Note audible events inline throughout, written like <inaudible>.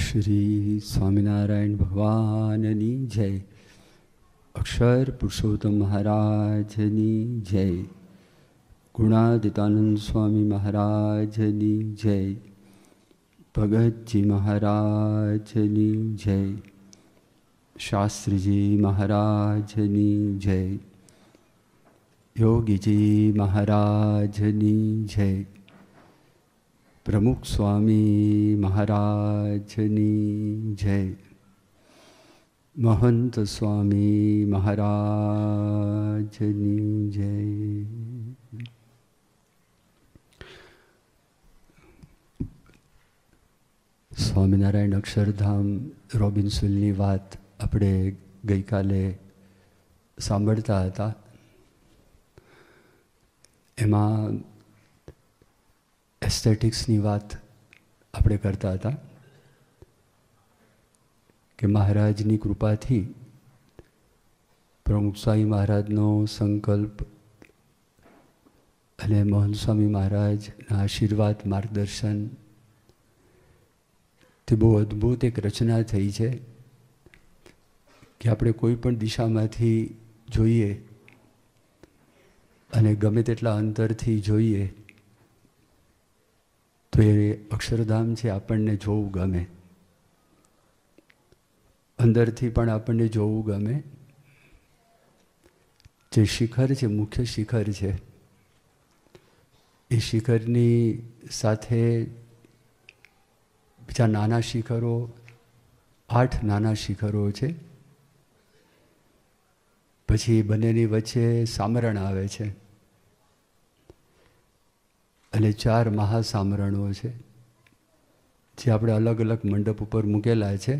શ્રી સ્વામિનારાયણ ભગવાનની જય અક્ષર પુરુષોત્તમ મહારાજની જય ગુણાદિતાનંદ સ્વામી મહારાજની જય ભગતજી મહારાજની જય શાસ્ત્રીજી મહારાજની જય યોગીજી મહારાજની જય પ્રમુખ સ્વામી મહારાજની જય મહંત સ્વામી મહારાજની જય સ્વામિનારાયણ અક્ષરધામ રોબિન્સુલની વાત આપણે ગઈકાલે સાંભળતા હતા એમાં એસ્થેટિક્સની વાત આપણે કરતા હતા કે મહારાજની કૃપાથી પ્રમુખ મહારાજનો સંકલ્પ અને મોહન સ્વામી મહારાજના આશીર્વાદ માર્ગદર્શન તે બહુ અદ્ભુત એક રચના થઈ છે કે આપણે કોઈ પણ દિશામાંથી જોઈએ અને ગમે તેટલા અંતરથી જોઈએ તો એ અક્ષરધામ છે આપણને જોવું ગમે અંદરથી પણ આપણને જોવું ગમે જે શિખર છે મુખ્ય શિખર છે એ શિખરની સાથે બીજા નાના શિખરો આઠ નાના શિખરો છે પછી બંનેની વચ્ચે સામરણ આવે છે અને ચાર મહાસામરણો છે જે આપણે અલગ અલગ મંડપ ઉપર મૂકેલા છે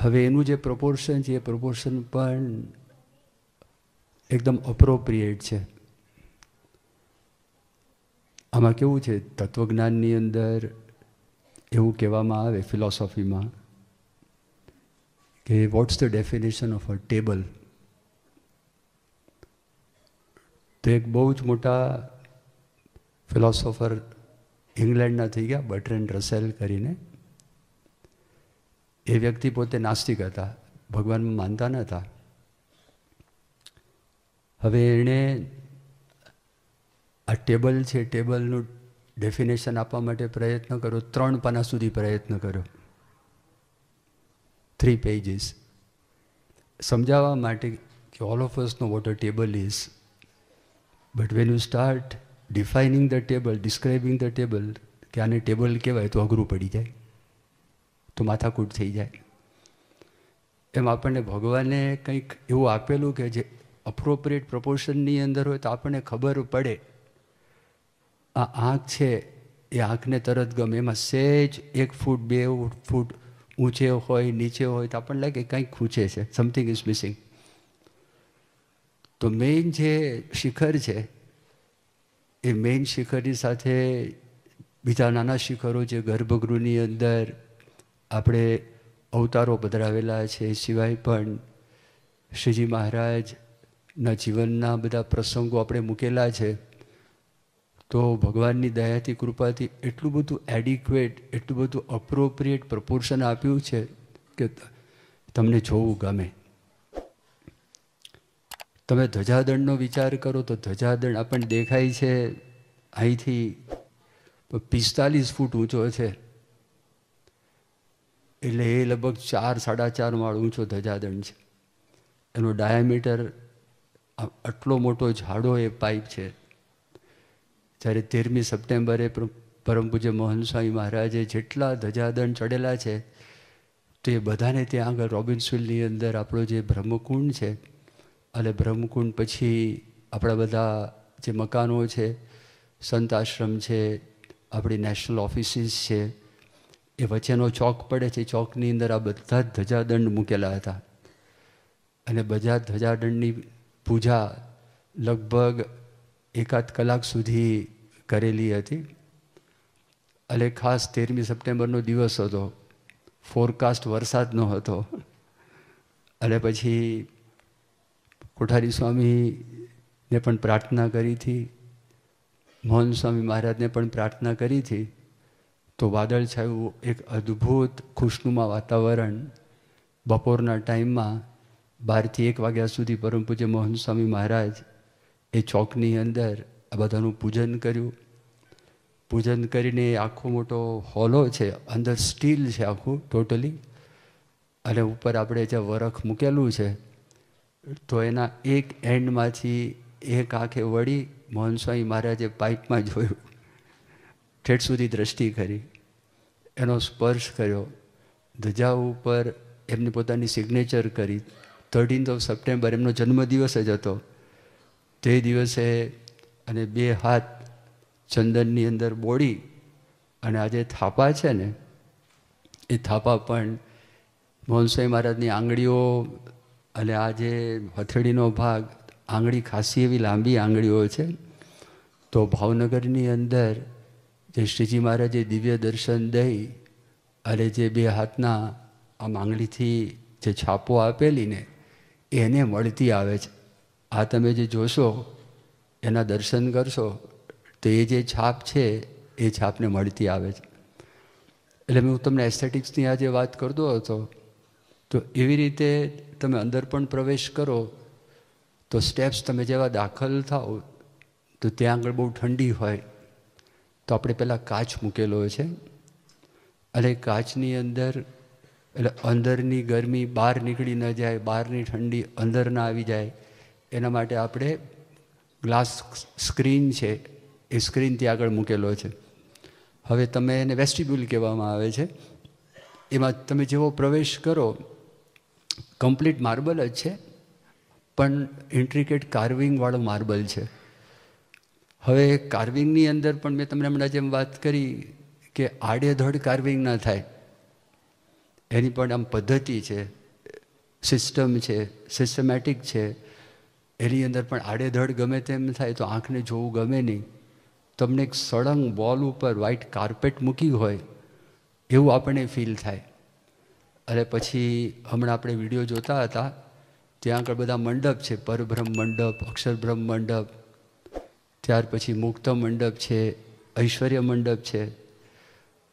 હવે એનું જે પ્રપોર્શન છે એ પ્રપોર્શન પણ એકદમ અપ્રોપ્રિએટ છે આમાં કેવું છે તત્વજ્ઞાનની અંદર એવું કહેવામાં આવે ફિલોસોફીમાં કે what's the definition of a table તો એક બહુ જ મોટા ફિલોસોફર ઇંગ્લેન્ડના થઈ ગયા બર્ટ્રેન્ડ રસેલ કરીને એ વ્યક્તિ પોતે નાસ્તિક હતા ભગવાનમાં માનતા ન હતા હવે એણે આ ટેબલ છે ટેબલનું ડેફિનેશન આપવા માટે પ્રયત્ન કર્યો ત્રણ પાના સુધી પ્રયત્ન કર્યો થ્રી પેજીસ સમજાવવા માટે કે ઓલ ઓફ અસનો what a table is but when you start defining the table describing the table કે આને ટેબલ કહેવાય તો અઘરું પડી જાય તો માથાકૂટ થઈ જાય એમ આપણને ભગવાને કંઈક એવું આપેલું કે જે અપ્રોપ્રિએટ પ્રપોર્શનની અંદર હોય તો આપણને ખબર પડે આ આંખ છે એ આંખને તરત ગમે એમાં સેજ એક ફૂટ બે ફૂટ ઊંચે હોય નીચે હોય તો આપણને લાગે કંઈક ખૂંચે છે સમથિંગ ઇઝ મિસિંગ તો મેઇન જે શિખર છે એ મેઇન શિખરની સાથે બીજા નાના શિખરો જે ગર્ભગૃહની અંદર આપણે અવતારો પધરાવેલા છે એ સિવાય પણ શ્રીજી મહારાજના જીવનના બધા પ્રસંગો આપણે મૂકેલા છે તો ભગવાનની દયાથી કૃપાથી એટલું બધું એડિક્વેટ એટલું બધું અપ્રોપ્રિએટ પ્રપોર્શન આપ્યું છે કે તમને જોવું ગમે તમે ધ્વજાદંડનો વિચાર કરો તો ધજાદળ આપણને દેખાય છે અહીંથી પિસ્તાલીસ ફૂટ ઊંચો છે એટલે એ લગભગ ચાર સાડા ચાર માળ ઊંચો ધજાદંડ છે એનો ડાયામીટર આટલો મોટો ઝાડો એ પાઇપ છે જ્યારે તેરમી સપ્ટેમ્બરે પરમ પૂજ્ય મોહન સ્વામી મહારાજે જેટલા ધજાદંડ ચડેલા છે તે બધાને ત્યાં આગળ રોબિન્સવિલની અંદર આપણો જે બ્રહ્મકુંડ છે અને બ્રહ્મકુંડ પછી આપણા બધા જે મકાનો છે સંત આશ્રમ છે આપણી નેશનલ ઓફિસીસ છે એ વચ્ચેનો ચોક પડે છે ચોકની અંદર આ બધા જ ધજાદંડ મૂકેલા હતા અને બધા ધ્વજાદંડની પૂજા લગભગ એકાદ કલાક સુધી કરેલી હતી અને ખાસ તેરમી સપ્ટેમ્બરનો દિવસ હતો ફોરકાસ્ટ વરસાદનો હતો અને પછી કોઠારી સ્વામીને પણ પ્રાર્થના કરી હતી મોહન સ્વામી મહારાજને પણ પ્રાર્થના કરી હતી તો વાદળ છાયું એક અદ્ભુત ખુશનુમા વાતાવરણ બપોરના ટાઈમમાં બારથી એક વાગ્યા સુધી પરમ પૂજ્ય મોહન સ્વામી મહારાજ એ ચોકની અંદર આ બધાનું પૂજન કર્યું પૂજન કરીને આખો મોટો હોલો છે અંદર સ્ટીલ છે આખું ટોટલી અને ઉપર આપણે જે વરખ મૂકેલું છે તો એના એક એન્ડમાંથી એક આંખે વળી મોહન સ્વામી મહારાજે પાઇપમાં જોયું ઠેઠ સુધી દ્રષ્ટિ કરી એનો સ્પર્શ કર્યો ધજા ઉપર એમની પોતાની સિગ્નેચર કરી થર્ટીન્થ ઓફ સપ્ટેમ્બર એમનો જન્મદિવસ જ હતો તે દિવસે અને બે હાથ ચંદનની અંદર બોળી અને આ જે થાપા છે ને એ થાપા પણ મોહન સ્વામી મહારાજની આંગળીઓ અને આ જે હથેળીનો ભાગ આંગળી ખાસી એવી લાંબી આંગળીઓ છે તો ભાવનગરની અંદર જે શ્રીજી મહારાજે દિવ્ય દર્શન દઈ અને જે બે હાથના આમ આંગળીથી જે છાપો આપેલી ને એને મળતી આવે છે આ તમે જે જોશો એના દર્શન કરશો તો એ જે છાપ છે એ છાપને મળતી આવે છે એટલે હું તમને એસ્થેટિક્સની આજે વાત કરતો હતો તો એવી રીતે તમે અંદર પણ પ્રવેશ કરો તો સ્ટેપ્સ તમે જેવા દાખલ થાઓ તો ત્યાં આગળ બહુ ઠંડી હોય તો આપણે પહેલાં કાચ મૂકેલો છે અને કાચની અંદર એટલે અંદરની ગરમી બહાર નીકળી ન જાય બહારની ઠંડી અંદર ના આવી જાય એના માટે આપણે ગ્લાસ સ્ક્રીન છે એ સ્ક્રીન ત્યાં આગળ મૂકેલો છે હવે તમે એને વેસ્ટિબ્યુલ કહેવામાં આવે છે એમાં તમે જેવો પ્રવેશ કરો કમ્પ્લીટ માર્બલ જ છે પણ ઇન્ટ્રિકેટ કાર્વિંગવાળો માર્બલ છે હવે કાર્વિંગની અંદર પણ મેં તમને હમણાં જેમ વાત કરી કે આડેધડ કાર્વિંગ ના થાય એની પણ આમ પદ્ધતિ છે સિસ્ટમ છે સિસ્ટમેટિક છે એની અંદર પણ આડેધડ ગમે તેમ થાય તો આંખને જોવું ગમે નહીં તમને એક સળંગ બોલ ઉપર વ્હાઇટ કાર્પેટ મૂકી હોય એવું આપણને ફીલ થાય અને પછી હમણાં આપણે વિડીયો જોતા હતા ત્યાં આગળ બધા મંડપ છે પરબ્રહ્મ મંડપ અક્ષરબ્રહ્મ મંડપ ત્યાર પછી મુક્ત મંડપ છે ઐશ્વર્ય મંડપ છે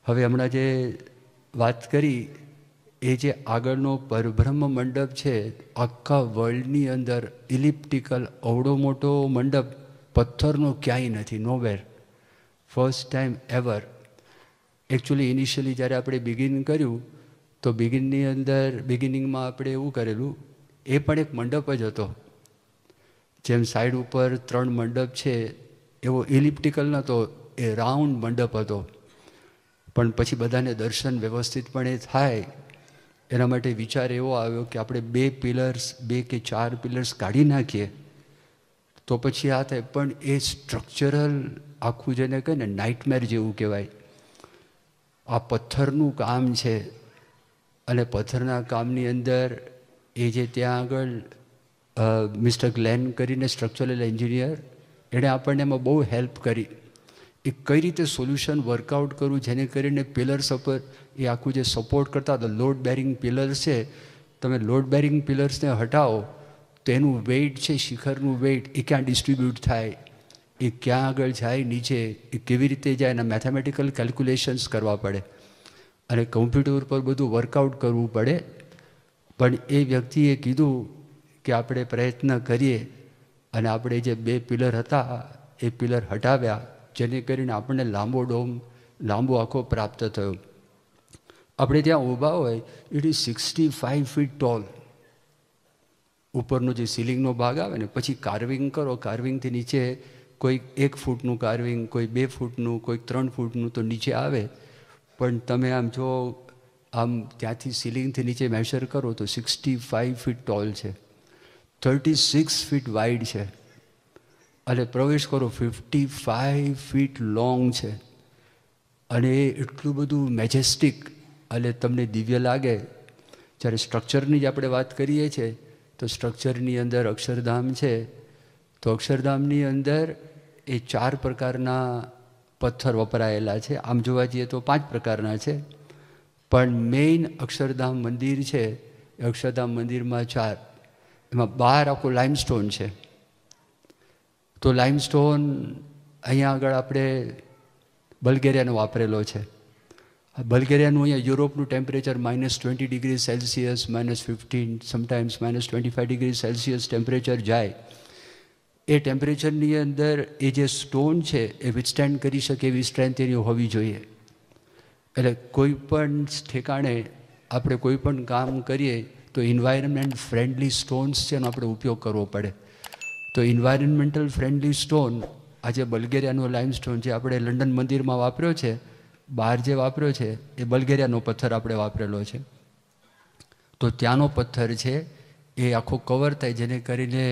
હવે હમણાં જે વાત કરી એ જે આગળનો પરબ્રહ્મ મંડપ છે આખા વર્લ્ડની અંદર ઇલિપ્ટિકલ અવડો મોટો મંડપ પથ્થરનો ક્યાંય નથી nowhere first time ever actually initially જ્યારે આપણે બિગિન કર્યું તો બિગિનની અંદર બિગિનિંગમાં આપણે એવું કરેલું એ પણ એક મંડપ જ હતો જેમ સાઈડ ઉપર ત્રણ મંડપ છે એવો ઇલિપ્ટિકલ નહોતો એ રાઉન્ડ મંડપ હતો પણ પછી બધાને દર્શન વ્યવસ્થિતપણે થાય એના માટે વિચાર એવો આવ્યો કે આપણે બે પિલર્સ બે કે ચાર પિલર્સ કાઢી નાખીએ તો પછી આ થાય પણ એ સ્ટ્રક્ચરલ આખું જેને કહે ને નાઇટમેર જેવું કહેવાય આ પથ્થરનું કામ છે અને પથ્થરના કામની અંદર એ જે ત્યાં આગળ મિસ્ટર ગ્લેન કરીને સ્ટ્રક્ચરલ એન્જિનિયર એણે આપણને એમાં બહુ હેલ્પ કરી એ કઈ રીતે સોલ્યુશન વર્કઆઉટ કરવું જેને કરીને પિલર્સ ઉપર એ આખું જે સપોર્ટ કરતા હતા લોડ બેરિંગ પિલર્સ છે તમે લોડ બેરિંગ પિલર્સને હટાવો તો એનું વેઇટ છે શિખરનું વેઇટ એ ક્યાં ડિસ્ટ્રીબ્યુટ થાય એ ક્યાં આગળ જાય નીચે એ કેવી રીતે જાય એના મેથેમેટિકલ કેલ્ક્યુલેશન્સ કરવા પડે અને કમ્પ્યુટર પર બધું વર્કઆઉટ કરવું પડે પણ એ વ્યક્તિએ કીધું કે આપણે પ્રયત્ન કરીએ અને આપણે જે બે પિલર હતા એ પિલર હટાવ્યા જેને કરીને આપણને લાંબો ડોમ લાંબો આખો પ્રાપ્ત થયો આપણે ત્યાં ઊભા હોય it is sixty five feet tall ઉપરનો જે સીલિંગનો ભાગ આવે ને પછી કાર્વિંગ કરો કાર્વિંગથી નીચે કોઈક એક ફૂટનું કાર્વિંગ કોઈ બે ફૂટનું કોઈ ત્રણ ફૂટનું તો નીચે આવે પણ તમે આમ જો આમ ત્યાંથી સિલિંગથી નીચે મેશર કરો તો સિક્સટી ફાઇવ ફીટ ટોલ છે થર્ટી સિક્સ ફીટ વાઇડ છે અને પ્રવેશ કરો ફિફ્ટી ફાઇવ ફીટ લોંગ છે અને એ એટલું બધું મેજેસ્ટિક અને તમને દિવ્ય લાગે જ્યારે સ્ટ્રક્ચરની જ આપણે વાત કરીએ છીએ તો સ્ટ્રક્ચરની અંદર અક્ષરધામ છે તો અક્ષરધામની અંદર એ ચાર પ્રકારના પથ્થર વપરાયેલા છે આમ જોવા જઈએ તો પાંચ પ્રકારના છે પણ મેઇન અક્ષરધામ મંદિર છે એ અક્ષરધામ મંદિરમાં ચાર એમાં બહાર આખું લાઇમસ્ટોન છે તો લાઇમસ્ટોન અહીંયા આગળ આપણે બલ્ગેરિયાનો વાપરેલો છે બલ્ગેરિયાનું અહીંયા યુરોપનું temperature minus twenty degree Celsius minus fifteen sometimes minus twenty five degree Celsius temperature જાય એ ટેમ્પરેચરની અંદર એ જે સ્ટોન છે એ વિથસ્ટેન્ડ કરી શકે એવી સ્ટ્રેન્થ એની હોવી જોઈએ એટલે કોઈ પણ ઠેકાણે આપણે કોઈ પણ કામ કરીએ તો ઇન્વાયરમેન્ટ ફ્રેન્ડલી સ્ટોન્સ છે એનો આપણે ઉપયોગ કરવો પડે તો ઇન્વાયરમેન્ટલ ફ્રેન્ડલી સ્ટોન આજે બલ્ગેરિયાનો સ્ટોન જે આપણે લંડન મંદિરમાં વાપર્યો છે બહાર જે વાપર્યો છે એ બલ્ગેરિયાનો પથ્થર આપણે વાપરેલો છે તો ત્યાંનો પથ્થર છે એ આખો કવર થાય જેને કરીને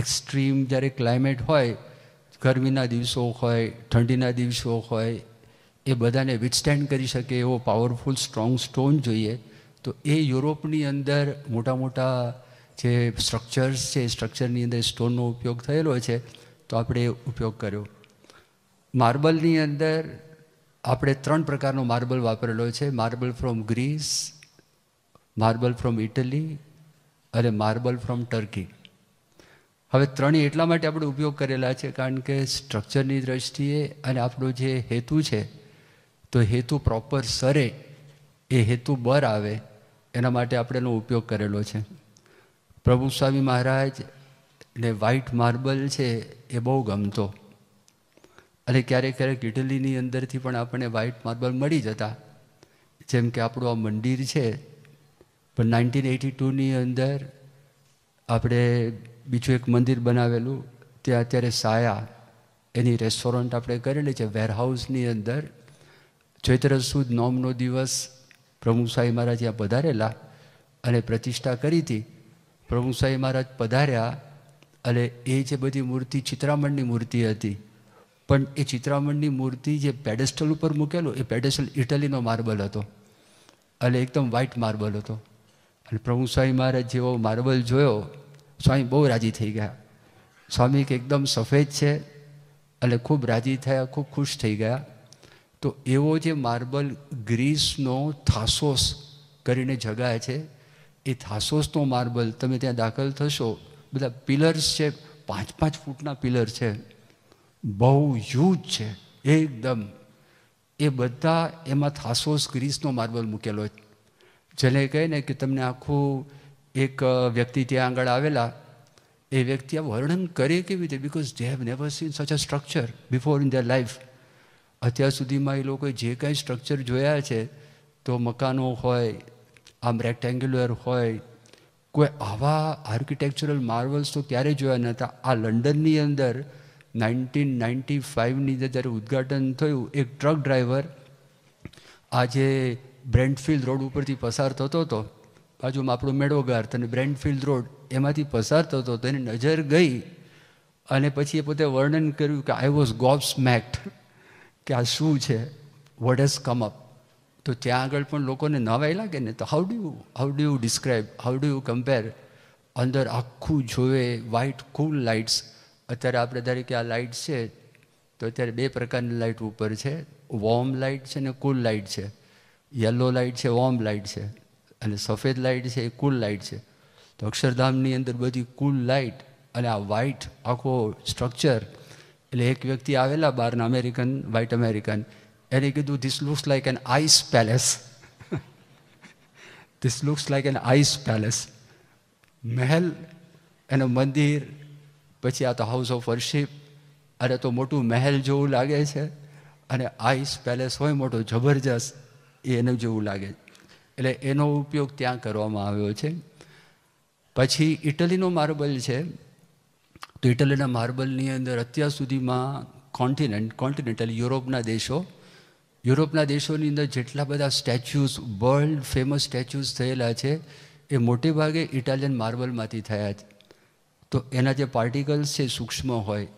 એક્સ્ટ્રીમ જ્યારે ક્લાઇમેટ હોય ગરમીના દિવસો હોય ઠંડીના દિવસો હોય એ બધાને વિથસ્ટેન્ડ કરી શકે એવો પાવરફુલ સ્ટ્રોંગ સ્ટોન જોઈએ તો એ યુરોપની અંદર મોટા મોટા જે સ્ટ્રક્ચર્સ છે સ્ટ્રક્ચરની અંદર સ્ટોનનો ઉપયોગ થયેલો છે તો આપણે એ ઉપયોગ કર્યો માર્બલની અંદર આપણે ત્રણ પ્રકારનો માર્બલ વાપરેલો છે marble from Greece marble from Italy અને માર્બલ ફ્રોમ ટર્કી હવે ત્રણેય એટલા માટે આપણે ઉપયોગ કરેલા છે કારણ કે સ્ટ્રક્ચરની દ્રષ્ટિએ અને આપણો જે હેતુ છે તો હેતુ પ્રોપર સરે એ હેતુ બર આવે એના માટે આપણે એનો ઉપયોગ કરેલો છે પ્રભુ સ્વામી મહારાજ ને વ્હાઈટ માર્બલ છે એ બહુ ગમતો અને ક્યારેક ક્યારેક ઇટલીની અંદરથી પણ આપણને વ્હાઈટ માર્બલ મળી જતા જેમ કે આપણું આ મંદિર છે પણ નાઇન્ટીન એટી ટુની અંદર આપણે બીજું એક મંદિર બનાવેલું ત્યાં અત્યારે સાયા એની રેસ્ટોરન્ટ આપણે કરેલી છે વેરહાઉસની અંદર ચૈત્ર સુદ નોમનો દિવસ પ્રભુ સાંઈ મહારાજ ત્યાં પધારેલા અને પ્રતિષ્ઠા કરી હતી પ્રભુ સાંઈ મહારાજ પધાર્યા અને એ જે બધી મૂર્તિ ચિત્રામણની મૂર્તિ હતી પણ એ ચિત્રામણની મૂર્તિ જે પેડેસ્ટલ ઉપર મૂકેલું એ પેડેસ્ટલ ઇટલીનો માર્બલ હતો એટલે એકદમ વ્હાઇટ માર્બલ હતો અને પ્રભુ સ્વામી મહારાજ જેવો માર્બલ જોયો સ્વામી બહુ રાજી થઈ ગયા સ્વામી કે એકદમ સફેદ છે એટલે ખૂબ રાજી થયા ખૂબ ખુશ થઈ ગયા તો એવો જે માર્બલ ગ્રીસનો થાસોસ કરીને જગાય છે એ થાસોસનો માર્બલ તમે ત્યાં દાખલ થશો બધા પિલર્સ છે પાંચ પાંચ ફૂટના પિલર છે બહુ હ્યુજ છે એકદમ એ બધા એમાં થાસોસ ગ્રીસનો માર્બલ મૂકેલો જેને કહે ને કે તમને આખું એક વ્યક્તિ ત્યાં આગળ આવેલા એ વ્યક્તિ આ વર્ણન કરે કેવી રીતે because they have never seen such a structure before in their life અત્યાર સુધીમાં એ લોકોએ જે કાંઈ સ્ટ્રક્ચર જોયા છે તો મકાનો હોય આમ રેક્ટેન્ગ્યુલર હોય કોઈ આવા આર્કિટેક્ચરલ માર્વલ્સ તો ક્યારેય જોયા નહોતા આ લંડનની અંદર નાઇન્ટીન નાઇન્ટી ફાઇવની અંદર જ્યારે ઉદ્ઘાટન થયું એક ટ્રક ડ્રાઈવર આજે બ્રેન્ડફિલ્ડ રોડ ઉપરથી પસાર થતો હતો બાજુમાં આપણો મેળોગાર તને બ્રેન્ડફિલ્ડ રોડ એમાંથી પસાર થતો હતો એની નજર ગઈ અને પછી એ પોતે વર્ણન કર્યું કે આઈ વોઝ ગોબ્સ મેક્ટ કે આ શું છે વોટ હેઝ કમ અપ તો ત્યાં આગળ પણ લોકોને નવાઈ લાગે ને તો how do you how do you describe how do you compare અંદર આખું જોવે વ્હાઇટ કુલ લાઇટ્સ અત્યારે આપણે ધારી કે આ લાઇટ છે તો અત્યારે બે પ્રકારની લાઇટ ઉપર છે વોર્મ લાઇટ છે ને કુલ લાઇટ છે યલો લાઇટ છે વોર્મ લાઇટ છે અને સફેદ લાઇટ છે એ કુલ લાઇટ છે તો અક્ષરધામની અંદર બધી કુલ લાઇટ અને આ વ્હાઇટ આખો સ્ટ્રક્ચર એટલે એક વ્યક્તિ આવેલા બહારના અમેરિકન વ્હાઇટ અમેરિકન એને કીધું this looks like an ice palace this looks like an ice palace મહેલ એનું મંદિર પછી આ તો હાઉસ ઓફ વર્શિપ અરે તો મોટું મહેલ જેવું લાગે છે અને આઈસ પેલેસ હોય મોટો જબરજસ્ત એને જેવું લાગે છે એટલે એનો ઉપયોગ ત્યાં કરવામાં આવ્યો છે પછી ઇટલીનો માર્બલ છે તો ઇટલીના માર્બલની અંદર અત્યાર સુધીમાં કોન્ટિનેન્ટ કોન્ટિનેન્ટલ યુરોપના દેશો યુરોપના દેશોની અંદર જેટલા બધા સ્ટેચ્યુઝ વર્લ્ડ ફેમસ સ્ટેચ્યુઝ થયેલા છે એ મોટે ભાગે ઇટાલિયન માર્બલમાંથી થયા છે તો એના જે પાર્ટિકલ્સ છે સૂક્ષ્મ હોય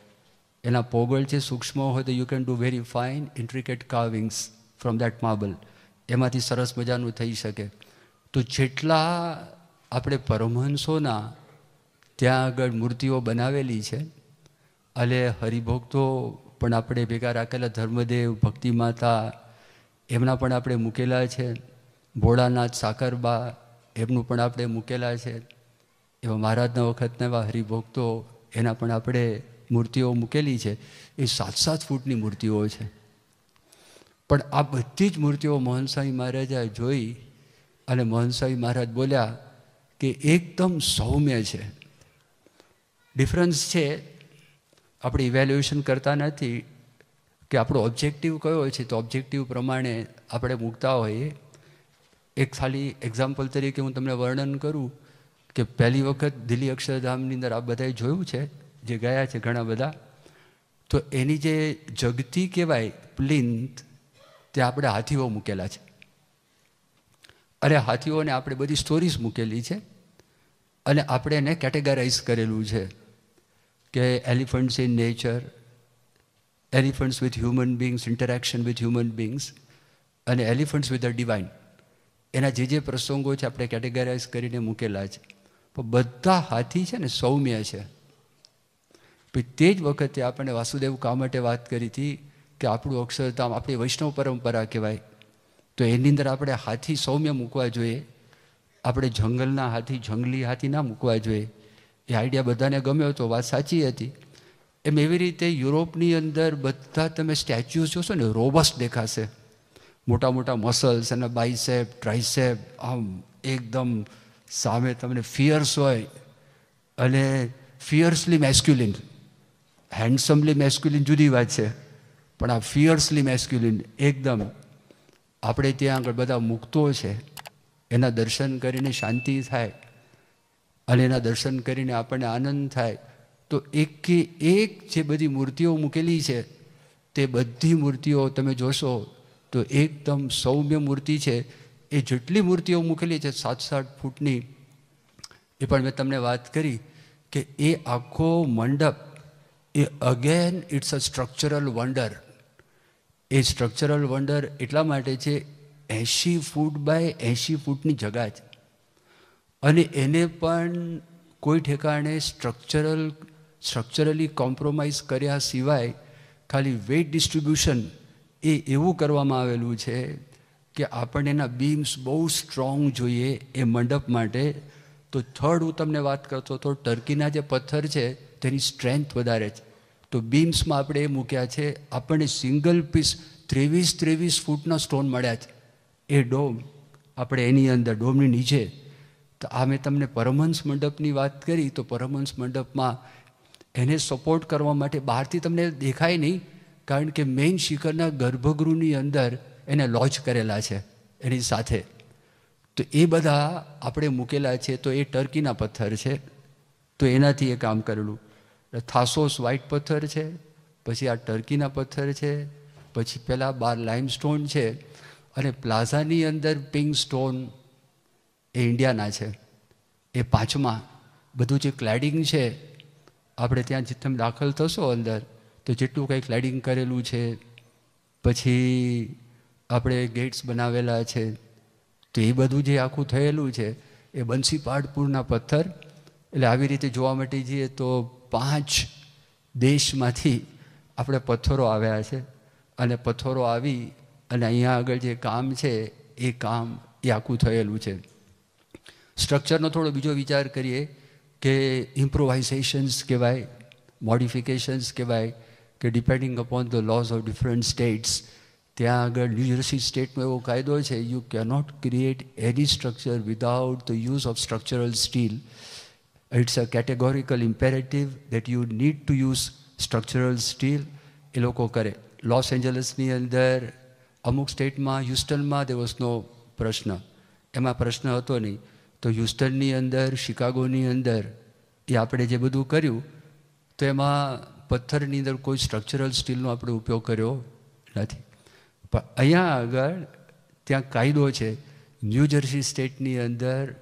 એના પોગળ છે સૂક્ષ્મ હોય તો you can do very fine intricate carvings from that marble એમાંથી સરસ મજાનું થઈ શકે તો જેટલા આપણે પરમહંસોના ત્યાં આગળ મૂર્તિઓ બનાવેલી છે અને હરિભક્તો પણ આપણે ભેગા રાખેલા ધર્મદેવ ભક્તિ માતા એમના પણ આપણે મૂકેલા છે ભોળાનાથ સાકરબા એમનું પણ આપણે મૂકેલા છે એવા મહારાજના વખતના એવા હરિભક્તો એના પણ આપણે મૂર્તિઓ મૂકેલી છે એ સાત સાત ફૂટની મૂર્તિઓ છે પણ આ બધી જ મૂર્તિઓ મોહનસાઈ મહારાજાએ જોઈ અને મોહનસાઈ મહારાજ બોલ્યા કે એકદમ સૌમ્ય છે ડિફરન્સ છે આપણે ઇવેલ્યુએશન કરતા નથી કે આપણો ઓબ્જેક્ટિવ કયો છે તો ઓબ્જેક્ટિવ પ્રમાણે આપણે મૂકતા હોઈએ એક ખાલી એક્ઝામ્પલ તરીકે હું તમને વર્ણન કરું કે પહેલી વખત દિલ્હી અક્ષરધામની અંદર આ બધાએ જોયું છે જે ગયા છે ઘણા બધા તો એની જે જગતી કહેવાય પ્લિન્થ તે આપણે હાથીઓ મૂકેલા છે અને હાથીઓને આપણે બધી સ્ટોરીઝ મૂકેલી છે અને આપણે એને કેટેગરાઇઝ કરેલું છે કે elephants in nature elephants with human beings interaction with human beings અને એલિફન્ટ્સ વિથ ધ ડિવાઇન એના જે જે પ્રસંગો છે આપણે કેટેગરાઇઝ કરીને મૂકેલા છે પણ બધા હાથી છે ને સૌમ્ય છે તે જ વખતે આપણે વાસુદેવ કામટે વાત કરી હતી કે આપણું અક્ષરધામ આપણી વૈષ્ણવ પરંપરા કહેવાય તો એની અંદર આપણે હાથી સૌમ્ય મૂકવા જોઈએ આપણે જંગલના હાથી જંગલી હાથી ના મૂકવા જોઈએ એ આઈડિયા બધાને ગમ્યો હતો વાત સાચી હતી એમ એવી રીતે યુરોપની અંદર બધા તમે સ્ટેચ્યુ જોશો ને રોબસ્ટ દેખાશે મોટા મોટા મસલ્સ અને બાઇસેપ ટ્રાઇસેપ આમ એકદમ સામે તમને ફિયર્સ હોય અને ફિયર્સલી મેસ્ક્યુલિન હેન્ડસમલી મેસ્ક્યુલિન જુદી વાત છે પણ આ ફિયર્સલી મેસ્ક્યુલિન એકદમ આપણે ત્યાં આગળ બધા મુક્તો છે એના દર્શન કરીને શાંતિ થાય અને એના દર્શન કરીને આપણને આનંદ થાય તો એકે એક જે બધી મૂર્તિઓ મૂકેલી છે તે બધી મૂર્તિઓ તમે જોશો તો એકદમ સૌમ્ય મૂર્તિ છે એ જેટલી મૂર્તિઓ મૂકેલી છે સાત સાત ફૂટની એ પણ મેં તમને વાત કરી કે એ આખો મંડપ એ again it's a structural wonder એ સ્ટ્રક્ચરલ વંડર એટલા માટે છે એંશી ફૂટ બાય એંશી ફૂટની જગા છે અને એને પણ કોઈ ઠેકાણે સ્ટ્રક્ચરલ સ્ટ્રક્ચરલી કોમ્પ્રોમાઇઝ કર્યા સિવાય ખાલી વેઇટ ડિસ્ટ્રીબ્યુશન એ એવું કરવામાં આવેલું છે કે આપણને એના બીમ્સ બહુ સ્ટ્રોંગ જોઈએ એ મંડપ માટે તો થર્ડ હું તમને વાત કરતો હતો ટર્કીના જે પથ્થર છે તેની સ્ટ્રેન્થ વધારે છે તો બીમ્સમાં આપણે એ મૂક્યા છે આપણને સિંગલ પીસ ત્રેવીસ ત્રેવીસ ફૂટના સ્ટોન મળ્યા છે એ ડોમ આપણે એની અંદર ડોમની નીચે તો આ મેં તમને પરમહંસ મંડપની વાત કરી તો પરમહંસ મંડપમાં એને સપોર્ટ કરવા માટે બહારથી તમને દેખાય નહીં કારણ કે મેઇન શિખરના ગર્ભગૃહની અંદર એને લોન્ચ કરેલા છે એની સાથે તો એ બધા આપણે મૂકેલા છે તો એ ટર્કીના પથ્થર છે તો એનાથી એ કામ કરેલું એટલે થાસોસ વ્હાઇટ પથ્થર છે પછી આ ટર્કીના પથ્થર છે પછી પહેલાં બાર લાઇમસ્ટોન છે અને પ્લાઝાની અંદર પિંક સ્ટોન એ ઇન્ડિયાના છે એ પાંચમા બધું જે ક્લેડિંગ છે આપણે ત્યાં જે તમે દાખલ થશો અંદર તો જેટલું કંઈ ક્લેડિંગ કરેલું છે પછી આપણે ગેટ્સ બનાવેલા છે તો એ બધું જે આખું થયેલું છે એ બંસીપાટપુરના પથ્થર એટલે આવી રીતે જોવા માટે જઈએ તો પાંચ દેશમાંથી આપણે પથ્થરો આવ્યા છે અને પથ્થરો આવી અને અહીંયા આગળ જે કામ છે એ કામ એ આખું થયેલું છે સ્ટ્રક્ચરનો થોડો બીજો વિચાર કરીએ કે ઇમ્પ્રોવાઇઝેશન્સ કહેવાય મોડિફિકેશન્સ કહેવાય કે depending upon the laws of different states ત્યાં આગળ ન્યૂજર્સી સ્ટેટનો એવો કાયદો છે you cannot create any structure without the use of structural steel it's a categorical imperative that you need to use structural steel એ લોકો કરે લોસ એન્જલસની અંદર અમુક સ્ટેટમાં હ્યુસ્ટનમાં દે પ્રશ્ન એમાં પ્રશ્ન હતો નહીં તો હ્યુસ્ટનની અંદર શિકાગોની અંદર એ આપણે જે બધું કર્યું તો એમાં પથ્થરની અંદર કોઈ સ્ટ્રક્ચરલ સ્ટીલનો આપણે ઉપયોગ કર્યો નથી પણ અહીંયા આગળ ત્યાં કાયદો છે ન્યૂ જર્સી સ્ટેટની અંદર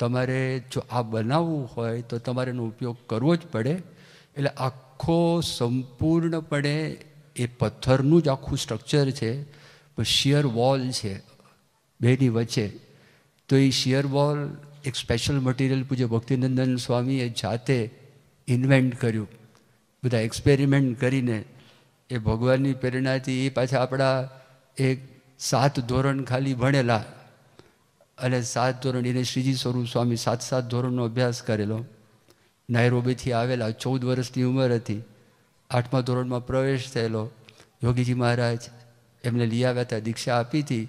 તમારે જો આ બનાવવું હોય તો તમારે એનો ઉપયોગ કરવો જ પડે એટલે આખો સંપૂર્ણપણે એ પથ્થરનું જ આખું સ્ટ્રક્ચર છે પણ શિયર વોલ છે બેની વચ્ચે તો એ શિયર વોલ એક સ્પેશિયલ મટીરિયલ પૂજ્ય ભક્તિનંદન સ્વામીએ જાતે ઇન્વેન્ટ કર્યું બધા એક્સપેરિમેન્ટ કરીને એ ભગવાનની પ્રેરણાથી એ પાછા આપણા એક સાત ધોરણ ખાલી ભણેલા અને સાત ધોરણ એને શ્રીજી સ્વરૂપ સ્વામી સાત સાત ધોરણનો અભ્યાસ કરેલો નાયરોબીથી આવેલા ચૌદ વર્ષની ઉંમર હતી આઠમા ધોરણમાં પ્રવેશ થયેલો યોગીજી મહારાજ એમને લઈ આવ્યા હતા દીક્ષા આપી હતી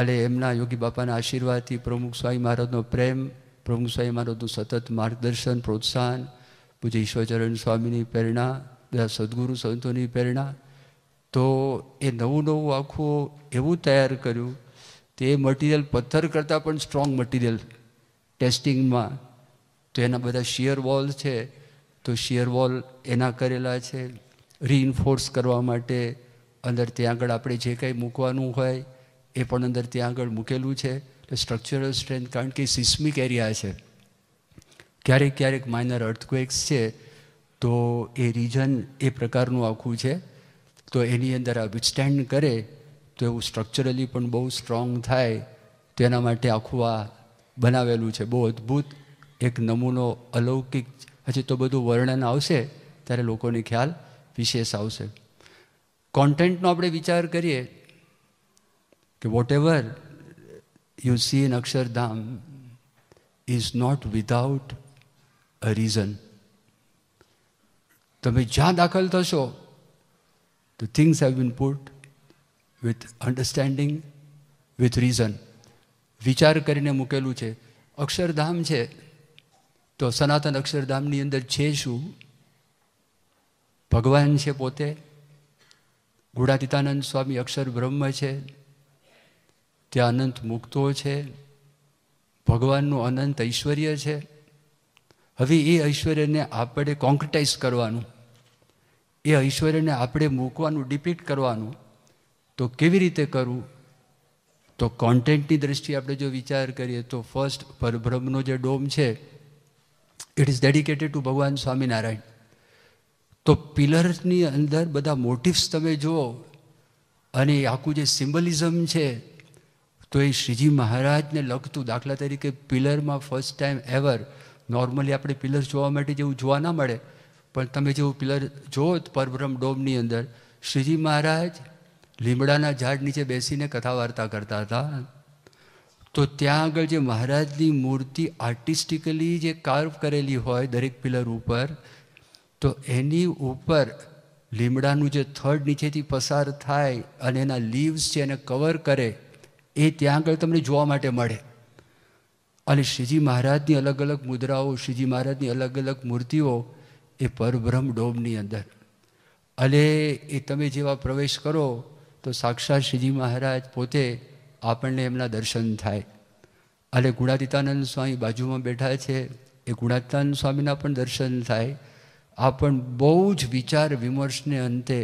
અને એમના યોગી બાપાના આશીર્વાદથી પ્રમુખ સ્વામી મહારાજનો પ્રેમ પ્રમુખ સ્વામી મહારાજનું સતત માર્ગદર્શન પ્રોત્સાહન પૂજ્ય ઈશ્વરચરણ સ્વામીની પ્રેરણા બધા સદગુરુ સંતોની પ્રેરણા તો એ નવું નવું આખું એવું તૈયાર કર્યું તે મટીરિયલ પથ્થર કરતાં પણ સ્ટ્રોંગ મટીરિયલ ટેસ્ટિંગમાં તો એના બધા શિયર વોલ છે તો શિયર વોલ એના કરેલા છે રીઇન્ફોર્સ કરવા માટે અંદર ત્યાં આગળ આપણે જે કંઈ મૂકવાનું હોય એ પણ અંદર ત્યાં આગળ મૂકેલું છે એટલે સ્ટ્રક્ચરલ સ્ટ્રેન્થ કારણ કે સિસ્મિક એરિયા છે ક્યારેક ક્યારેક માઇનર અર્થક્વેક્સ છે તો એ રિજન એ પ્રકારનું આખું છે તો એની અંદર આ વિસ્ટેન્ડ કરે તો એવું સ્ટ્રક્ચરલી પણ બહુ સ્ટ્રોંગ થાય તેના માટે આખું આ બનાવેલું છે બહુ અદ્ભુત એક નમૂનો અલૌકિક હજી તો બધું વર્ણન આવશે ત્યારે લોકોને ખ્યાલ વિશેષ આવશે કોન્ટેન્ટનો આપણે વિચાર કરીએ કે whatever you see in Akshardham is not without a reason તમે જ્યાં દાખલ થશો તો things have been put with understanding with reason વિચાર કરીને મૂકેલું છે અક્ષરધામ છે તો સનાતન અક્ષરધામની અંદર છે શું ભગવાન છે પોતે ગુણાતીતાનંદ સ્વામી અક્ષર બ્રહ્મ છે ત્યાં અનંત મુક્તો છે ભગવાનનું અનંત ઐશ્વર્ય છે હવે એ ઐશ્વર્યને આપણે કોન્ક્રિટાઇઝ કરવાનું એ ઐશ્વર્યને આપણે મૂકવાનું ડિપીટ કરવાનું તો કેવી રીતે કરવું તો કોન્ટેન્ટની દ્રષ્ટિએ આપણે જો વિચાર કરીએ તો ફર્સ્ટ પરબ્રહ્મનો જે ડોમ છે ઇટ ઇઝ ડેડિકેટેડ ટુ ભગવાન સ્વામિનારાયણ તો પિલર્સની અંદર બધા મોટિવ્સ તમે જુઓ અને આખું જે સિમ્બલિઝમ છે તો એ શ્રીજી મહારાજને લગતું દાખલા તરીકે પિલરમાં ફર્સ્ટ ટાઈમ એવર નોર્મલી આપણે પિલર જોવા માટે જેવું જોવા ના મળે પણ તમે જેવું પિલર જુઓ પરબ્રહ્મ ડોમની અંદર શ્રીજી મહારાજ લીમડાના ઝાડ નીચે બેસીને કથા વાર્તા કરતા હતા તો ત્યાં આગળ જે મહારાજની મૂર્તિ આર્ટિસ્ટિકલી જે કાર્વ કરેલી હોય દરેક પિલર ઉપર તો એની ઉપર લીમડાનું જે થડ નીચેથી પસાર થાય અને એના લીવ્સ છે એને કવર કરે એ ત્યાં આગળ તમને જોવા માટે મળે અને શ્રીજી મહારાજની અલગ અલગ મુદ્રાઓ શ્રીજી મહારાજની અલગ અલગ મૂર્તિઓ એ પરબ્રહ્મ ડોમની અંદર અને એ તમે જેવા પ્રવેશ કરો તો સાક્ષાત શ્રીજી મહારાજ પોતે આપણને એમના દર્શન થાય અને ગુણાતીતાનંદ સ્વામી બાજુમાં બેઠા છે એ ગુણાતીતાનંદ સ્વામીના પણ દર્શન થાય આપણ બહુ જ વિચાર વિમર્શને અંતે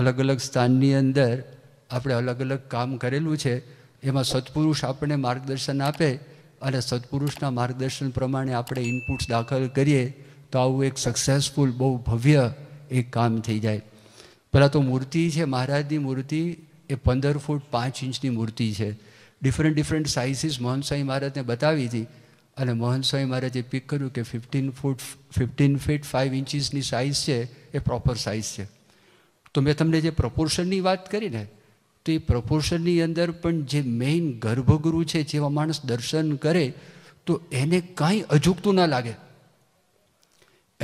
અલગ અલગ સ્થાનની અંદર આપણે અલગ અલગ કામ કરેલું છે એમાં સત્પુરુષ આપણને માર્ગદર્શન આપે અને સત્પુરુષના માર્ગદર્શન પ્રમાણે આપણે ઇનપુટ્સ દાખલ કરીએ તો આવું એક સક્સેસફુલ બહુ ભવ્ય એક કામ થઈ જાય પહેલાં તો મૂર્તિ છે મહારાજની મૂર્તિ એ પંદર ફૂટ પાંચ ઇંચની મૂર્તિ છે different different sizes Mohan Swami મહારાજને બતાવી હતી અને મોહન સ્વામી મહારાજે પિક કર્યું કે fifteen foot fifteen feet five ઇંચીસની સાઇઝ છે એ પ્રોપર સાઇઝ છે તો મેં તમને જે પ્રપોર્શનની વાત કરી ને તો એ પ્રપોર્શનની અંદર પણ જે મેઇન ગર્ભગુરુ છે જેવા માણસ દર્શન કરે તો એને કાંઈ અજુકતું ના લાગે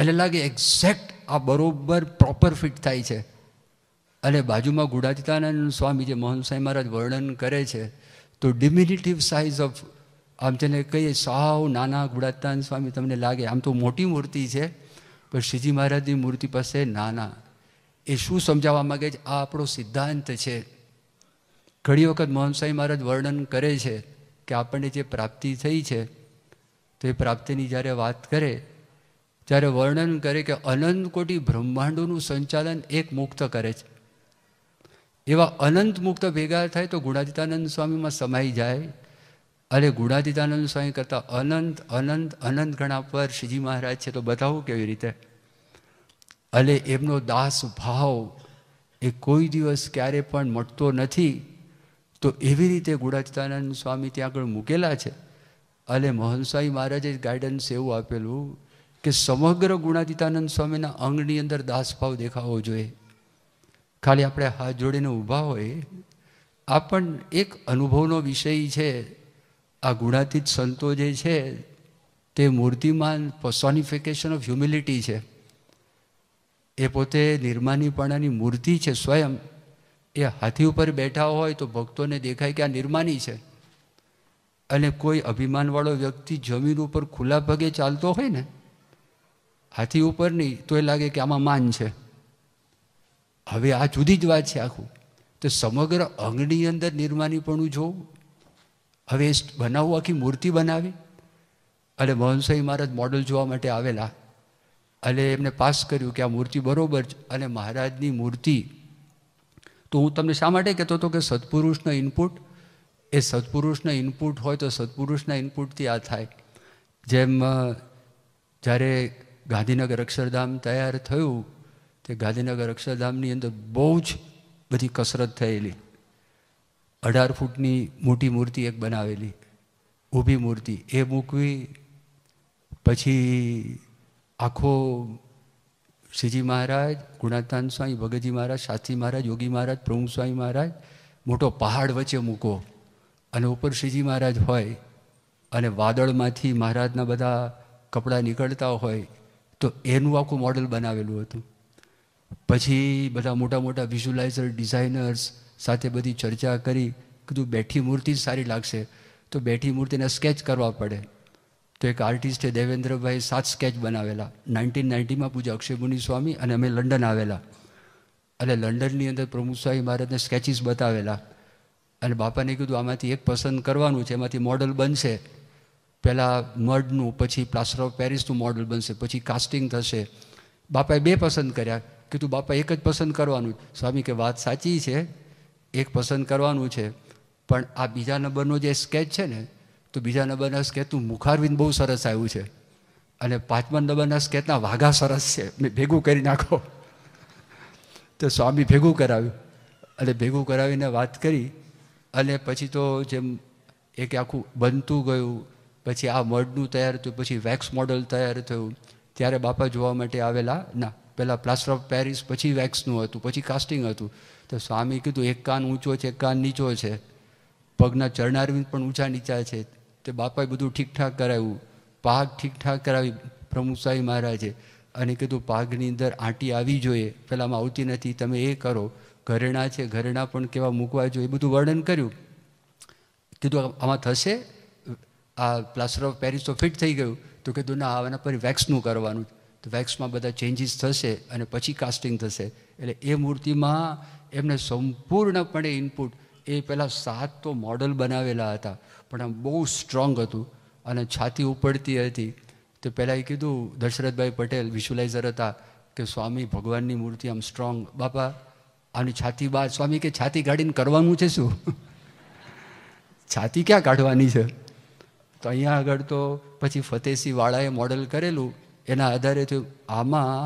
એને લાગે એક્ઝેક્ટ આ બરોબર પ્રોપર ફિટ થાય છે અને બાજુમાં ગુડાતીતાનંદ સ્વામી જે મોહન સાંઈ મહારાજ વર્ણન કરે છે તો ડિમિનિટિવ સાઇઝ ઓફ આમ જેને કહીએ સાવ નાના ગુડાતાન સ્વામી તમને લાગે આમ તો મોટી મૂર્તિ છે પણ શ્રીજી મહારાજની મૂર્તિ પાસે નાના એ શું સમજાવવા માગે છે આ આપણો સિદ્ધાંત છે ઘણી વખત મોહન સાંઈ મહારાજ વર્ણન કરે છે કે આપણને જે પ્રાપ્તિ થઈ છે તો એ પ્રાપ્તિની જ્યારે વાત કરે ત્યારે વર્ણન કરે કે અનંત કોટી બ્રહ્માંડોનું સંચાલન એક મુક્ત કરે છે એવા અનંત મુક્ત ભેગા થાય તો ગુણાદિતાનંદ સ્વામીમાં સમાઈ જાય અરે ગુણાદિતાનંદ સ્વામી કરતાં અનંત અનંત અનંત ગણા પર શ્રીજી મહારાજ છે તો બતાવું કેવી રીતે અલે એમનો દાસ ભાવ એ કોઈ દિવસ ક્યારે પણ મટતો નથી તો એવી રીતે ગુણાતીતાનંદ સ્વામી ત્યાં આગળ મૂકેલા છે અને મોહનસ્વામી મહારાજે ગાઈડન્સ એવું આપેલું કે સમગ્ર ગુણાદિતાનંદ સ્વામીના અંગની અંદર દાસભાવ દેખાવો જોઈએ ખાલી આપણે હાથ જોડીને ઊભા હોય આ પણ એક અનુભવનો વિષય છે આ ગુણાતીત સંતો જે છે તે મૂર્તિમાન પર્સોનિફિકેશન ઓફ હ્યુમિલિટી છે એ પોતે નિર્માનીપણાની મૂર્તિ છે સ્વયં એ હાથી ઉપર બેઠા હોય તો ભક્તોને દેખાય કે આ નિર્માની છે અને કોઈ અભિમાનવાળો વ્યક્તિ જમીન ઉપર ખુલ્લા પગે ચાલતો હોય ને હાથી ઉપર નહીં તો એ લાગે કે આમાં માન છે હવે આ જુદી જ વાત છે આખું તો સમગ્ર અંગની અંદર નિર્માનીપણું જોવું હવે એ બનાવવું આખી મૂર્તિ બનાવી અને મોહનસાઈ મહારાજ મોડલ જોવા માટે આવેલા અને એમને પાસ કર્યું કે આ મૂર્તિ બરોબર છે અને મહારાજની મૂર્તિ તો હું તમને શા માટે કહેતો હતો કે સત્પુરુષનો ઇનપુટ એ સત્પુરુષનો ઇનપુટ હોય તો સત્પુરુષના ઇનપુટથી આ થાય જેમ જ્યારે ગાંધીનગર અક્ષરધામ તૈયાર થયું તે ગાંધીનગર અક્ષરધામની અંદર બહુ જ બધી કસરત થયેલી અઢાર ફૂટની મોટી મૂર્તિ એક બનાવેલી ઊભી મૂર્તિ એ મૂકવી પછી આખો શ્રીજી મહારાજ ગુણાતાન સ્વામી ભગતજી મહારાજ શાસ્ત્રી મહારાજ યોગી મહારાજ પ્રમુખ સ્વામી મહારાજ મોટો પહાડ વચ્ચે મૂકો અને ઉપર શ્રીજી મહારાજ હોય અને વાદળમાંથી મહારાજના બધા કપડાં નીકળતા હોય તો એનું આખું મોડલ બનાવેલું હતું પછી બધા મોટા મોટા વિઝ્યુલાઇઝર ડિઝાઇનર્સ સાથે બધી ચર્ચા કરી કીધું બેઠી મૂર્તિ જ સારી લાગશે તો બેઠી મૂર્તિને સ્કેચ કરવા પડે તો એક આર્ટિસ્ટે દેવેન્દ્રભાઈ સાત સ્કેચ બનાવેલા નાઇન્ટીન નાઇન્ટીમાં પૂજા અક્ષયમુનિ સ્વામી અને અમે લંડન આવેલા અને લંડનની અંદર પ્રમુખ સ્વામી મહારાજને સ્કેચિસ બતાવેલા અને બાપાને કીધું આમાંથી એક પસંદ કરવાનું છે એમાંથી મોડલ બનશે પહેલાં મડનું પછી પ્લાસ્ટર ઓફ પેરિસનું મોડલ બનશે પછી કાસ્ટિંગ થશે બાપાએ બે પસંદ કર્યા કે તું બાપા એક જ પસંદ કરવાનું સ્વામી કે વાત સાચી છે એક પસંદ કરવાનું છે પણ આ બીજા નંબરનો જે સ્કેચ છે ને તો બીજા નંબરના સ્કેચનું મુખારવિંદ બહુ સરસ આવ્યું છે અને પાંચમા નંબરના સ્કેચના વાઘા સરસ છે મેં ભેગું કરી નાખો તો સ્વામી ભેગું કરાવ્યું અને ભેગું કરાવીને વાત કરી અને પછી તો જેમ એક આખું બનતું ગયું પછી આ મડનું તૈયાર થયું પછી વેક્સ મોડલ તૈયાર થયું ત્યારે બાપા જોવા માટે આવેલા ના પહેલાં પ્લાસ્ટર ઓફ પેરિસ પછી વેક્સનું હતું પછી કાસ્ટિંગ હતું તો સ્વામી કીધું એક કાન ઊંચો છે એક કાન નીચો છે પગના ચરણારવિંદ પણ ઊંચા નીચા છે તે બાપાએ બધું ઠીકઠાક કરાવ્યું પાઘ ઠીકઠાક કરાવી પ્રમુખસાહી મહારાજે અને કીધું પાઘની અંદર આંટી આવી જોઈએ પહેલાંમાં આવતી નથી તમે એ કરો ઘરેણાં છે ઘરેણાં પણ કેવા મૂકવા જોઈએ એ બધું વર્ણન કર્યું કીધું આમાં થશે આ પ્લાસ્ટર ઓફ પેરિસ તો ફિટ થઈ ગયું તો કીધું ના આના પર વેક્સનું કરવાનું તો વેક્સમાં બધા ચેન્જીસ થશે અને પછી કાસ્ટિંગ થશે એટલે એ મૂર્તિમાં એમને સંપૂર્ણપણે ઇનપુટ એ પહેલાં સાત તો મોડલ બનાવેલા હતા પણ આમ બહુ સ્ટ્રોંગ હતું અને છાતી ઉપડતી હતી તો પહેલાં એ કીધું દશરથભાઈ પટેલ વિઝ્યુલાઇઝર હતા કે સ્વામી ભગવાનની મૂર્તિ આમ સ્ટ્રોંગ બાપા આની છાતી બાદ સ્વામી કે છાતી કાઢીને કરવાનું છે શું <laughs> છાતી ક્યાં કાઢવાની છે તો અહીંયા આગળ તો પછી ફતેહસિંહ વાળાએ મોડલ કરેલું એના આધારે થયું આમાં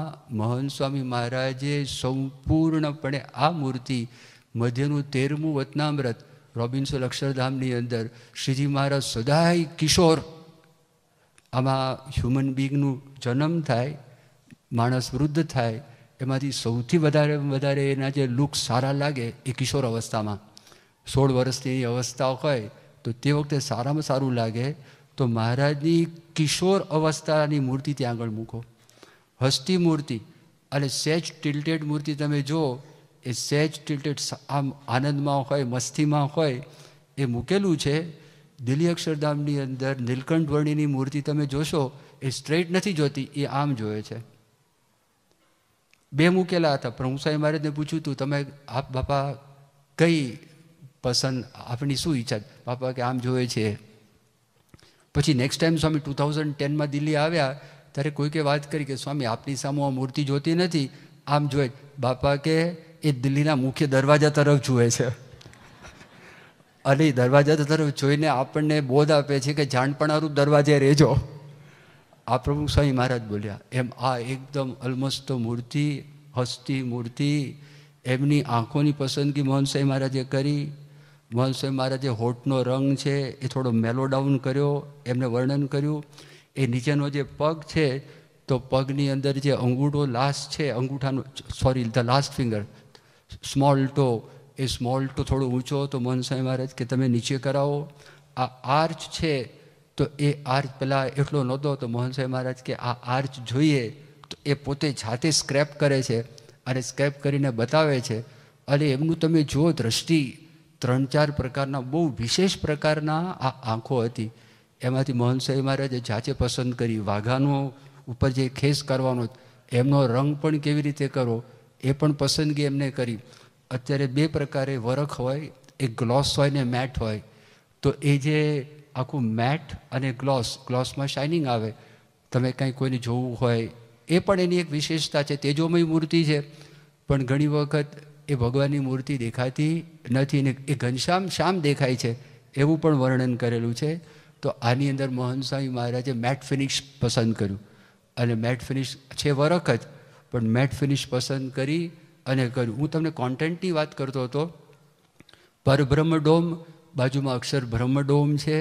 મહન સ્વામી મહારાજે સંપૂર્ણપણે આ મૂર્તિ મધ્યનું તેરમું વતનામ્રત રોબિન્સોલ અક્ષરધામની અંદર શ્રીજી મહારાજ સદાય કિશોર આમાં હ્યુમન બીંગનું જન્મ થાય માણસ વૃદ્ધ થાય એમાંથી સૌથી વધારે વધારે એના જે લુક સારા લાગે એ કિશોર અવસ્થામાં સોળ વર્ષની અવસ્થા હોય તો તે વખતે સારામાં સારું લાગે તો મહારાજની કિશોર અવસ્થાની મૂર્તિ ત્યાં આગળ મૂકો હસ્તી મૂર્તિ અને સહેજ ટિલ્ટેડ મૂર્તિ તમે જુઓ એ સહેજ ટિલ્ટેડ આમ આનંદમાં હોય મસ્તીમાં હોય એ મૂકેલું છે દિલ્હી અક્ષરધામની અંદર નીલકંઠ વર્ણિની મૂર્તિ તમે જોશો એ સ્ટ્રેટ નથી જોતી એ આમ જોવે છે બે મૂકેલા હતા પણ હું સાહેબ મહારાજને પૂછ્યું હતું તમે આપ બાપા કઈ પસંદ આપની શું ઈચ્છા બાપા કે આમ જોવે છે પછી next time Swami two thousand ટેનમાં દિલ્હી આવ્યા ત્યારે કોઈકે વાત કરી કે સ્વામી આપની સામે આ મૂર્તિ જોતી નથી આમ જોઈ બાપા કે એ દિલ્હીના મુખ્ય દરવાજા તરફ જુએ છે અને એ દરવાજા તરફ જોઈને આપણને બોધ આપે છે કે જાણપણારૂપ દરવાજે રહેજો આ પ્રભુ સ્વામી મહારાજ બોલ્યા એમ આ એકદમ અલમસ્ત મૂર્તિ હસ્તી મૂર્તિ એમની આંખોની પસંદગી મોહન સ્વામી મહારાજે કરી મહંસ્વામી મહારાજે હોઠનો રંગ છે એ થોડો મેલો ડાઉન કર્યો એમને વર્ણન કર્યું એ નીચેનો જે પગ છે તો પગની અંદર જે અંગૂઠો લાસ્ટ છે અંગૂઠાનું sorry the last finger small toe એ સ્મોલ ટો થોડો ઊંચો તો મહંસ્વામી મહારાજ કે તમે નીચે કરાવો આ આર્ચ છે તો એ આર્ચ પહેલાં એટલો નહોતો તો મોહનસાઈ મહારાજ કે આ આર્ચ જોઈએ તો એ પોતે જાતે સ્ક્રેપ કરે છે અને સ્ક્રેપ કરીને બતાવે છે અને એમનું તમે જો દ્રષ્ટિ ત્રણ ચાર પ્રકારના બહુ વિશેષ પ્રકારના આ આંખો હતી એમાંથી મોહન મહારાજે જાચે પસંદ કરી વાઘાનો ઉપર જે ખેસ કરવાનો એમનો રંગ પણ કેવી રીતે કરો એ પણ પસંદગી એમને કરી અત્યારે બે પ્રકારે વરખ હોય એક ગ્લોસ હોય ને મેટ હોય તો એ જે આખું મેટ અને ગ્લોસ ગ્લોસમાં શાઇનિંગ આવે તમે કાંઈ કોઈને જોવું હોય એ પણ એની એક વિશેષતા છે તેજોમય મૂર્તિ છે પણ ઘણી વખત એ ભગવાનની મૂર્તિ દેખાતી નથી ને એ ઘનશ્યામ શામ દેખાય છે એવું પણ વર્ણન કરેલું છે તો આની અંદર મોહન મહારાજે મેટ ફિનિશ પસંદ કર્યું અને મેટ ફિનિશ છે વરખ જ પણ મેટ ફિનિશ પસંદ કરી અને કર્યું હું તમને કોન્ટેન્ટની વાત કરતો હતો ડોમ બાજુમાં અક્ષર ડોમ છે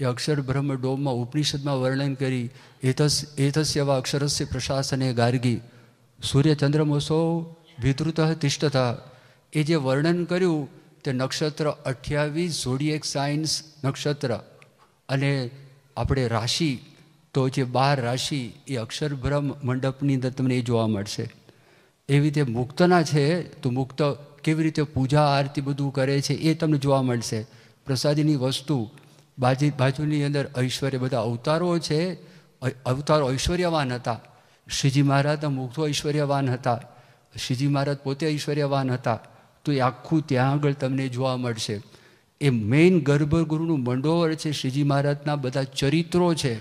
એ અક્ષર ડોમમાં ઉપનિષદમાં વર્ણન કરી એતસ એવા અક્ષરસ્ય પ્રશાસને ગાર્ગી સૂર્યચંદ્રમોસો વિદ્રુત તિષ્ઠતા એ જે વર્ણન કર્યું તે નક્ષત્ર અઠ્યાવીસ એક સાયન્સ નક્ષત્ર અને આપણે રાશિ તો જે બાર રાશિ એ અક્ષરભ્રમ મંડપની અંદર તમને એ જોવા મળશે એવી રીતે મુક્તના છે તો મુક્ત કેવી રીતે પૂજા આરતી બધું કરે છે એ તમને જોવા મળશે પ્રસાદીની વસ્તુ બાજી બાજુની અંદર ઐશ્વર્ય બધા અવતારો છે અવતારો ઐશ્વર્યવાન હતા શ્રીજી મહારાજ મુક્તો ઐશ્વર્યવાન હતા શ્રીજી મહારાજ પોતે ઐશ્વર્યવાન હતા તો એ આખું ત્યાં આગળ તમને જોવા મળશે એ મેઇન ગર્ભગુરુનું મંડોવર છે શ્રીજી મહારાજના બધા ચરિત્રો છે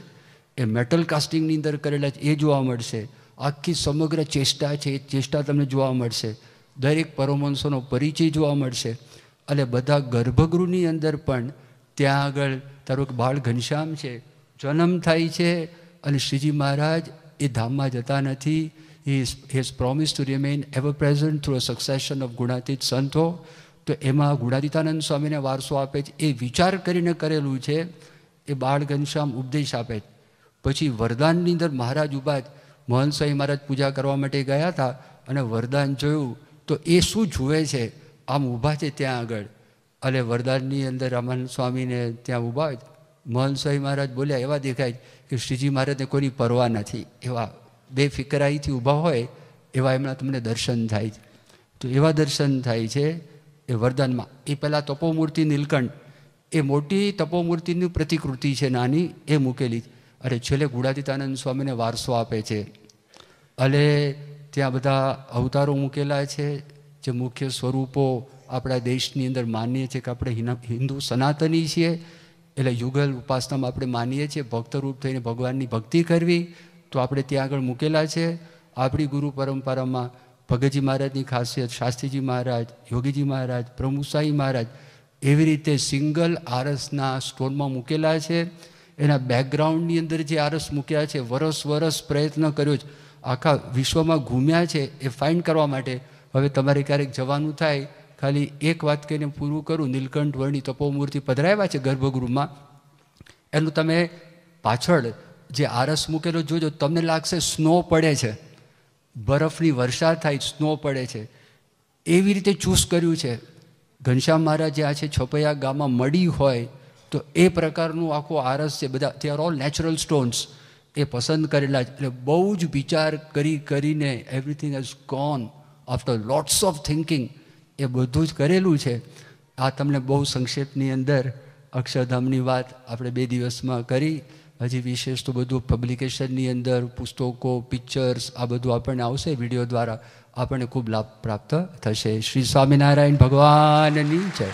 એ મેટલ કાસ્ટિંગની અંદર કરેલા એ જોવા મળશે આખી સમગ્ર ચેષ્ટા છે એ ચેષ્ટા તમને જોવા મળશે દરેક પરમહંસોનો પરિચય જોવા મળશે અને બધા ગર્ભગૃહની અંદર પણ ત્યાં આગળ ધારો કે બાળ ઘનશ્યામ છે જન્મ થાય છે અને શ્રીજી મહારાજ એ ધામમાં જતા નથી he is, he has promised to remain ever present through a succession of ગુણાતીત સંતો તો એમાં ગુણાતીતાનંદ સ્વામીને વારસો આપે છે એ વિચાર કરીને કરેલું છે એ બાળ ઘનશ્યામ ઉપદેશ આપે પછી વરદાનની અંદર મહારાજ ઉભા મોહન સ્વામી મહારાજ પૂજા કરવા માટે ગયા હતા અને વરદાન જોયું તો એ શું જુએ છે આમ ઊભા છે ત્યાં આગળ એટલે વરદાનની અંદર રમન સ્વામીને ત્યાં ઊભા મોહન સ્વામી મહારાજ બોલ્યા એવા દેખાય કે શ્રીજી મહારાજને કોઈની પરવા નથી એવા બેફિકરાઈથી ઊભા હોય એવા એમના તમને દર્શન થાય છે તો એવા દર્શન થાય છે એ વરદાનમાં એ પહેલાં તપોમૂર્તિ નીલકંઠ એ મોટી તપોમૂર્તિની પ્રતિકૃતિ છે નાની એ મૂકેલી અરે છેલ્લે ગુડાતીતાનંદ સ્વામીને વારસો આપે છે અલે ત્યાં બધા અવતારો મૂકેલા છે જે મુખ્ય સ્વરૂપો આપણા દેશની અંદર માનીએ છીએ કે આપણે હિન્દુ સનાતની છીએ એટલે યુગલ ઉપાસનામાં આપણે માનીએ છીએ ભક્તરૂપ થઈને ભગવાનની ભક્તિ કરવી તો આપણે ત્યાં આગળ મૂકેલા છે આપણી ગુરુ પરંપરામાં ભગતજી મહારાજની ખાસિયત શાસ્ત્રીજી મહારાજ યોગીજી મહારાજ પ્રમુસાઈ મહારાજ એવી રીતે સિંગલ આરસના સ્ટોનમાં મૂકેલા છે એના બેકગ્રાઉન્ડની અંદર જે આરસ મૂક્યા છે વરસ વરસ પ્રયત્ન કર્યો જ આખા વિશ્વમાં ઘૂમ્યા છે એ ફાઇન્ડ કરવા માટે હવે તમારે ક્યારેક જવાનું થાય ખાલી એક વાત કહીને પૂરું કરું નીલકંઠ વર્ણી તપોમૂર્તિ પધરાવ્યા છે ગર્ભગૃહમાં એનું તમે પાછળ જે આરસ મૂકેલો જોજો તમને લાગશે સ્નો પડે છે બરફની વર્ષા થાય સ્નો પડે છે એવી રીતે ચૂસ કર્યું છે ઘનશ્યામ મહારાજ આ છે છપૈયા ગામમાં મળી હોય તો એ પ્રકારનું આખો આરસ છે બધા તે આર ઓલ નેચરલ સ્ટોન્સ એ પસંદ કરેલા છે એટલે બહુ જ વિચાર કરી કરીને everything has gone after lots of thinking એ બધું જ કરેલું છે આ તમને બહુ સંક્ષેપની અંદર અક્ષરધામની વાત આપણે બે દિવસમાં કરી હજી વિશેષ તો બધું પબ્લિકેશનની અંદર પુસ્તકો પિક્ચર્સ આ બધું આપણને આવશે વિડીયો દ્વારા આપણને ખૂબ લાભ પ્રાપ્ત થશે શ્રી સ્વામિનારાયણ ભગવાનની જય